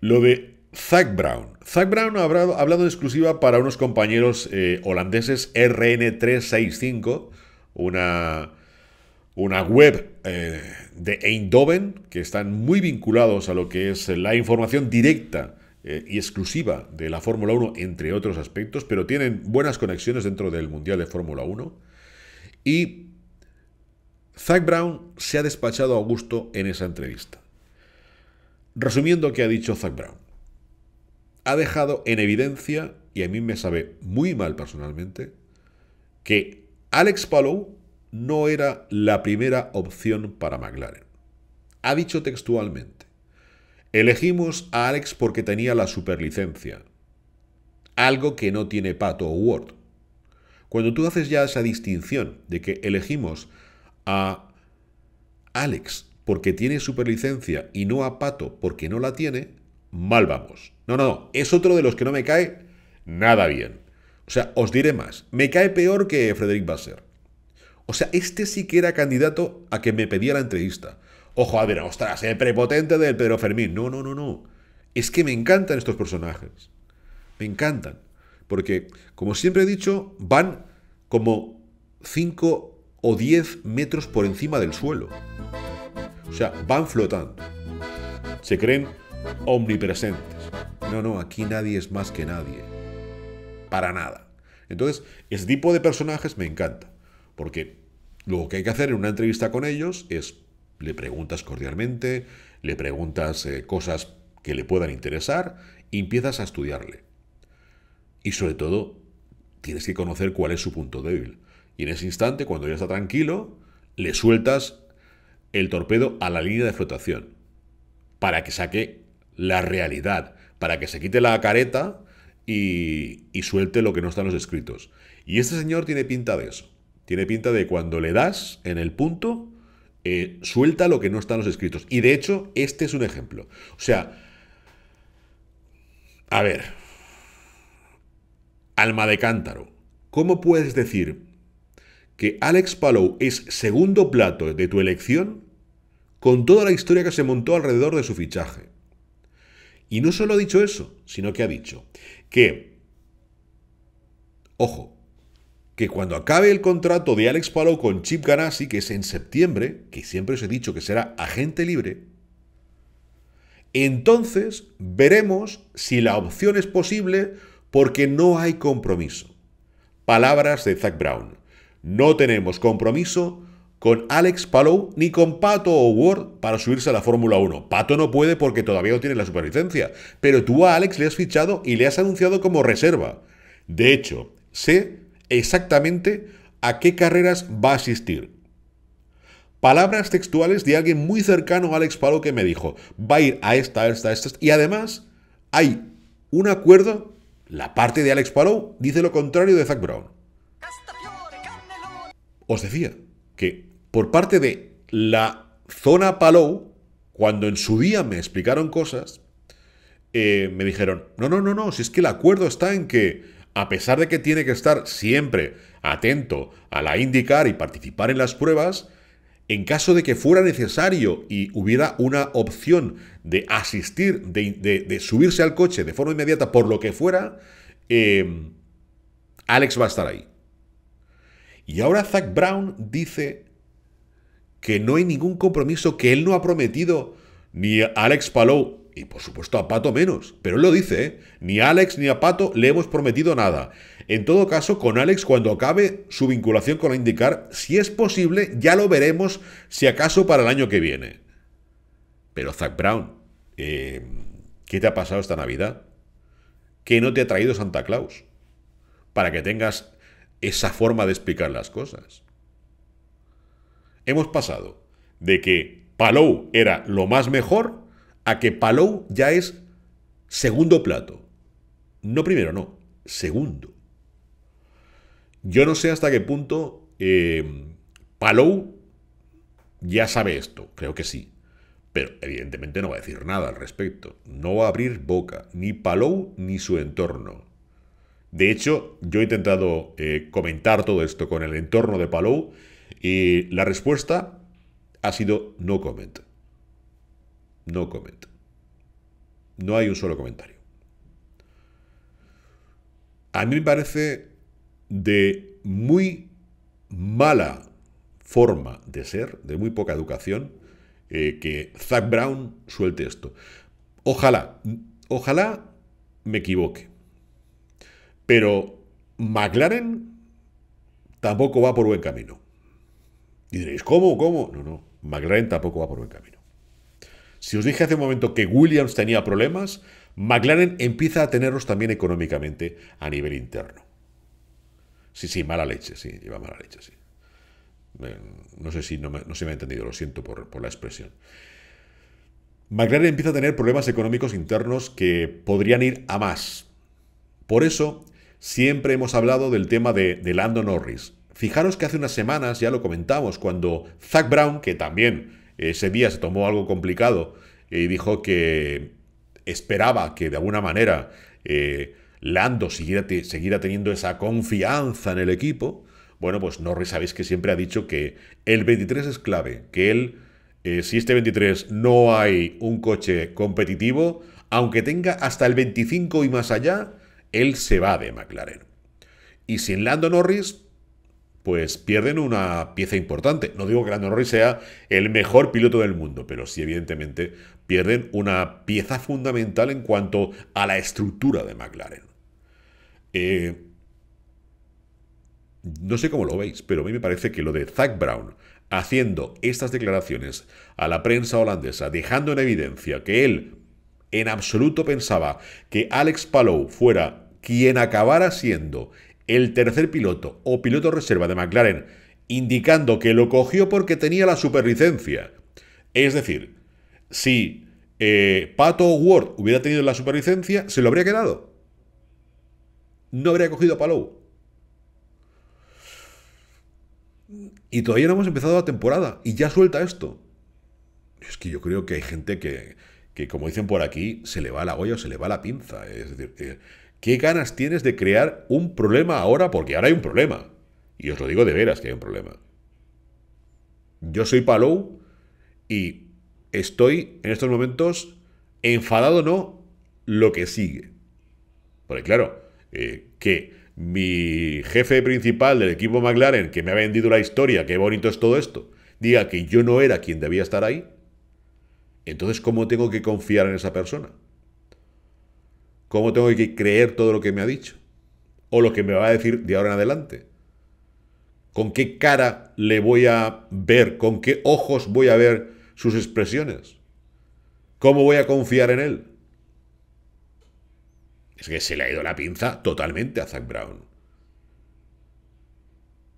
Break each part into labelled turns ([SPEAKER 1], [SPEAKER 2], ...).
[SPEAKER 1] Lo de Zach Brown. Zach Brown ha hablado, en exclusiva para unos compañeros eh, holandeses RN365, una, una web eh, de Eindhoven que están muy vinculados a lo que es la información directa eh, y exclusiva de la Fórmula 1, entre otros aspectos, pero tienen buenas conexiones dentro del Mundial de Fórmula 1. Y Zach Brown se ha despachado a gusto en esa entrevista. Resumiendo qué ha dicho Zach Brown. Ha dejado en evidencia, y a mí me sabe muy mal personalmente, que Alex Palou no era la primera opción para McLaren. Ha dicho textualmente, elegimos a Alex porque tenía la superlicencia, algo que no tiene Pato o Ward. Cuando tú haces ya esa distinción de que elegimos a Alex porque tiene superlicencia y no a Pato porque no la tiene, mal vamos. No, no, no, es otro de los que no me cae nada bien. O sea, os diré más, me cae peor que Frederick Basser. O sea, este sí que era candidato a que me pedía la entrevista. Ojo, a ver, ostras, el eh, prepotente del Pedro Fermín. No, no, no, no. Es que me encantan estos personajes. Me encantan. Porque, como siempre he dicho, van como 5 o 10 metros por encima del suelo. O sea, van flotando. Se creen omnipresentes. No, no, aquí nadie es más que nadie. Para nada. Entonces, ese tipo de personajes me encanta. Porque lo que hay que hacer en una entrevista con ellos es, le preguntas cordialmente, le preguntas eh, cosas que le puedan interesar y empiezas a estudiarle. Y sobre todo, tienes que conocer cuál es su punto débil. Y en ese instante, cuando ya está tranquilo, le sueltas el torpedo a la línea de flotación para que saque la realidad, para que se quite la careta y, suelte lo que no está en los escritos. Y este señor tiene pinta de eso. Tiene pinta de cuando le das en el punto, eh, suelta lo que no está en los escritos. Y de hecho, este es un ejemplo. O sea, a ver, alma de cántaro, ¿cómo puedes decir que Alex Palou es segundo plato de tu elección con toda la historia que se montó alrededor de su fichaje. Y no solo ha dicho eso, sino que ha dicho que, ojo, que cuando acabe el contrato de Alex Palou con Chip Ganassi, que es en septiembre, que siempre os he dicho que será agente libre, entonces veremos si la opción es posible porque no hay compromiso. Palabras de Zach Brown. No tenemos compromiso con Alex Palou ni con Pato o O'Ward para subirse a la Fórmula 1. Pato no puede porque todavía no tiene la superlicencia, pero tú a Alex le has fichado y le has anunciado como reserva. De hecho, sé exactamente a qué carreras va a asistir. Palabras textuales de alguien muy cercano a Alex Palou que me dijo, va a ir a esta, esta, esta, y además hay un acuerdo, la parte de Alex Palou dice lo contrario de Zach Brown. Os decía que por parte de la zona Palou, cuando en su día me explicaron cosas, eh, me dijeron, no, no, no, no, si es que el acuerdo está en que, a pesar de que tiene que estar siempre atento a la indicar y participar en las pruebas, en caso de que fuera necesario y hubiera una opción de asistir, de, subirse al coche de forma inmediata por lo que fuera, eh, Alex va a estar ahí. Y ahora Zach Brown dice que no hay ningún compromiso que él no ha prometido ni a Alex Palou y por supuesto a Pato menos, pero él lo dice, ¿eh? ni a Alex ni a Pato le hemos prometido nada. En todo caso, con Alex cuando acabe su vinculación con la IndyCar, si es posible, ya lo veremos si acaso para el año que viene. Pero Zach Brown, em, ¿qué te ha pasado esta Navidad? ¿Qué no te ha traído Santa Claus? Para que tengas esa forma de explicar las cosas. Hemos pasado de que Palou era lo más mejor a que Palou ya es segundo plato. No primero, no, segundo. Yo no sé hasta qué punto eh, Palou ya sabe esto, creo que sí. Pero evidentemente no va a decir nada al respecto. No va a abrir boca, ni Palou ni su entorno. De hecho, yo he intentado eh, comentar todo esto con el entorno de Palou y la respuesta ha sido no comento. No comento. No hay un solo comentario. A mí me parece de muy mala forma de ser, de muy poca educación, eh, que Zach Brown suelte esto. Ojalá, ojalá me equivoque. Pero McLaren tampoco va por buen camino. Y diréis, ¿cómo? ¿Cómo? No, no. McLaren tampoco va por buen camino. Si os dije hace un momento que Williams tenía problemas, McLaren empieza a tenerlos también económicamente a nivel interno. Sí, sí, mala leche, sí, lleva mala leche, sí. No sé si no, me, se me ha entendido, lo siento por la expresión. McLaren empieza a tener problemas económicos internos que podrían ir a más. Por eso, Siempre hemos hablado del tema de, de Lando Norris. Fijaros que hace unas semanas ya lo comentamos cuando Zach Brown, que también ese día se tomó algo complicado eh, y dijo que esperaba que de alguna manera eh, Lando siguiera, teniendo esa confianza en el equipo, bueno, pues Norris sabéis que siempre ha dicho que el 23 es clave, que él, eh, si este 23 no hay un coche competitivo, aunque tenga hasta el 25 y más allá, él se va de McLaren. Y sin Lando Norris, pues pierden una pieza importante. No digo que Lando Norris sea el mejor piloto del mundo, pero sí, evidentemente, pierden una pieza fundamental en cuanto a la estructura de McLaren. Eh, no sé cómo lo veis, pero a mí me parece que lo de Zach Brown haciendo estas declaraciones a la prensa holandesa, dejando en evidencia que él en absoluto pensaba que Alex Palou fuera quien acabara siendo el tercer piloto o piloto reserva de McLaren, indicando que lo cogió porque tenía la superlicencia. Es decir, si eh, Pato Ward hubiera tenido la superlicencia, se lo habría quedado. No habría cogido a Palou. Y todavía no hemos empezado la temporada y ya suelta esto. Es que yo creo que hay gente que, como dicen por aquí, se le va la olla o se le va la pinza. Es decir, ¿qué ganas tienes de crear un problema ahora? Porque ahora hay un problema. Y os lo digo de veras que hay un problema. Yo soy Palou y estoy en estos momentos enfadado, no, lo que sigue. Porque claro, eh, que mi jefe principal del equipo McLaren, que me ha vendido la historia, qué bonito es todo esto, diga que yo no era quien debía estar ahí, entonces, ¿cómo tengo que confiar en esa persona? ¿Cómo tengo que creer todo lo que me ha dicho? O lo que me va a decir de ahora en adelante. ¿Con qué cara le voy a ver? ¿Con qué ojos voy a ver sus expresiones? ¿Cómo voy a confiar en él? Es que se le ha ido la pinza totalmente a Zach Brown.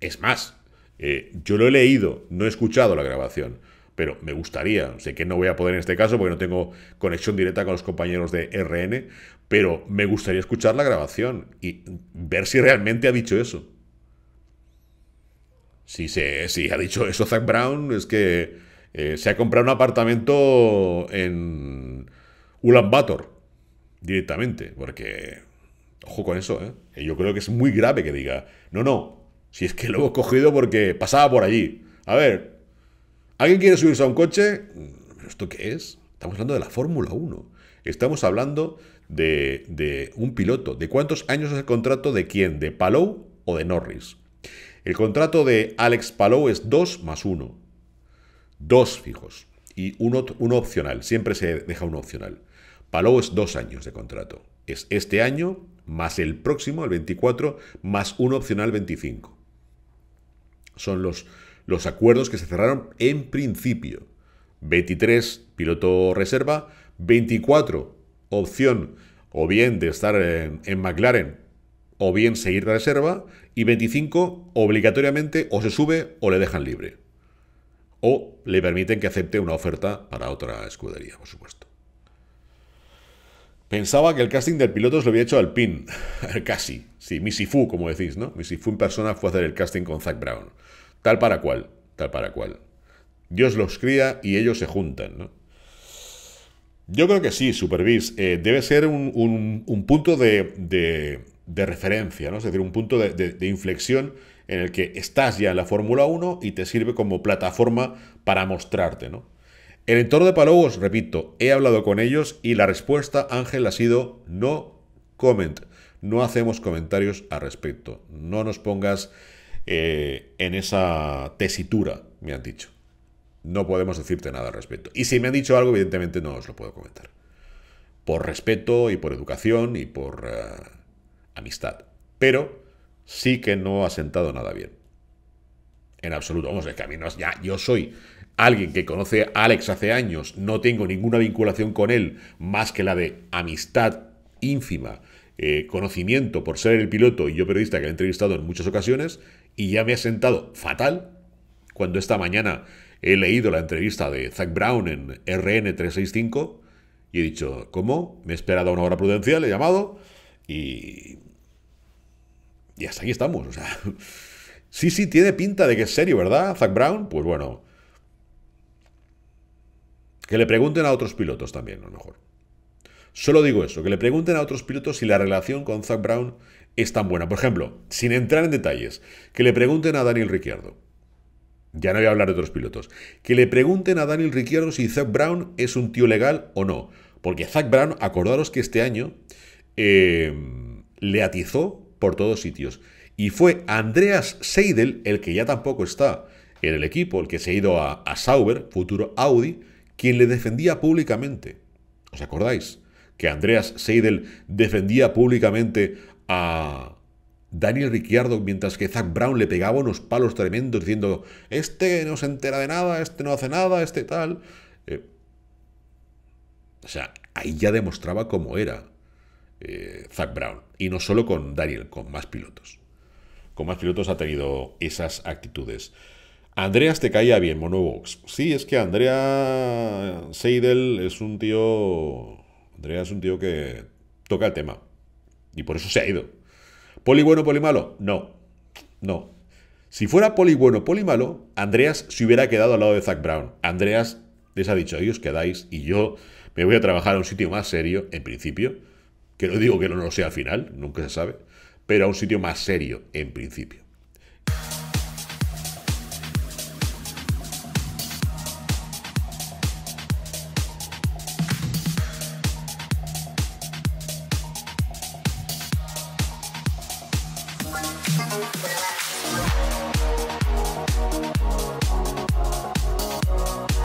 [SPEAKER 1] Es más, eh, yo lo he leído, no he escuchado la grabación pero me gustaría. Sé que no voy a poder en este caso porque no tengo conexión directa con los compañeros de RN, pero me gustaría escuchar la grabación y ver si realmente ha dicho eso. Si, se, ha dicho eso Zach Brown, es que eh, se ha comprado un apartamento en Ulaanbaatar directamente, porque ojo con eso, ¿eh? Yo creo que es muy grave que diga, no, no, si es que lo he cogido porque pasaba por allí. A ver, ¿Alguien quiere subirse a un coche? esto qué es? Estamos hablando de la Fórmula 1. Estamos hablando de, un piloto. ¿De cuántos años es el contrato de quién? ¿De Palou o de Norris? El contrato de Alex Palou es 2 más 1. Dos fijos y uno, opcional. Siempre se deja uno opcional. Palou es dos años de contrato. Es este año más el próximo, el 24, más uno opcional 25. Son los, los acuerdos que se cerraron en principio. 23 piloto reserva, 24 opción o bien de estar en, McLaren o bien seguir la reserva y 25 obligatoriamente o se sube o le dejan libre. O le permiten que acepte una oferta para otra escudería, por supuesto. Pensaba que el casting del piloto se lo había hecho al PIN. Casi. Sí, Missy Fu, como decís, ¿no? Missy Fu en persona fue a hacer el casting con Zach Brown. Tal para cual, tal para cual. Dios los cría y ellos se juntan, ¿no? Yo creo que sí, Supervis. Eh, debe ser un, punto de, referencia, ¿no? Es decir, un punto de, inflexión en el que estás ya en la Fórmula 1 y te sirve como plataforma para mostrarte, ¿no? El entorno de Palobos, repito, he hablado con ellos y la respuesta, Ángel, ha sido no comment. No hacemos comentarios al respecto. No nos pongas eh, en esa tesitura, me han dicho. No podemos decirte nada al respecto. Y si me han dicho algo, evidentemente no os lo puedo comentar. Por respeto y por educación y por eh, amistad. Pero sí que no ha sentado nada bien. En absoluto. Vamos, es que a mí no, ya, yo soy alguien que conoce a Alex hace años, no tengo ninguna vinculación con él más que la de amistad ínfima, eh, conocimiento por ser el piloto y yo periodista que he entrevistado en muchas ocasiones, y ya me he sentado fatal cuando esta mañana he leído la entrevista de Zach Brown en RN365 y he dicho, ¿cómo? Me he esperado una hora prudencial, he llamado y... Y hasta aquí estamos, o sea... Sí, sí, tiene pinta de que es serio, ¿verdad? Zach Brown, pues bueno... Que le pregunten a otros pilotos también, a lo mejor. Solo digo eso, que le pregunten a otros pilotos si la relación con Zach Brown es tan buena. Por ejemplo, sin entrar en detalles, que le pregunten a Daniel Ricciardo. Ya no voy a hablar de otros pilotos. Que le pregunten a Daniel Ricciardo si Zach Brown es un tío legal o no. Porque Zach Brown, acordaros que este año eh, le atizó por todos sitios. Y fue Andreas Seidel, el que ya tampoco está en el equipo, el que se ha ido a, a Sauber, futuro Audi, quien le defendía públicamente. ¿Os acordáis? Que Andreas Seidel defendía públicamente a Daniel Ricciardo mientras que Zach Brown le pegaba unos palos tremendos diciendo, este no se entera de nada, este no hace nada, este tal. Eh, o sea, ahí ya demostraba cómo era eh, Zach Brown. Y no solo con Daniel, con más pilotos. Con más pilotos ha tenido esas actitudes. Andreas te caía bien, Monobox. Sí, es que Andrea Seidel es un tío. Andrea es un tío que toca el tema. Y por eso se ha ido. ¿Poli bueno, poli malo? No. No. Si fuera poli bueno, poli malo, Andreas se hubiera quedado al lado de Zach Brown. Andreas les ha dicho, ahí os quedáis y yo me voy a trabajar a un sitio más serio, en principio. Que no digo que no lo sea al final, nunca se sabe. Pero a un sitio más serio, en principio.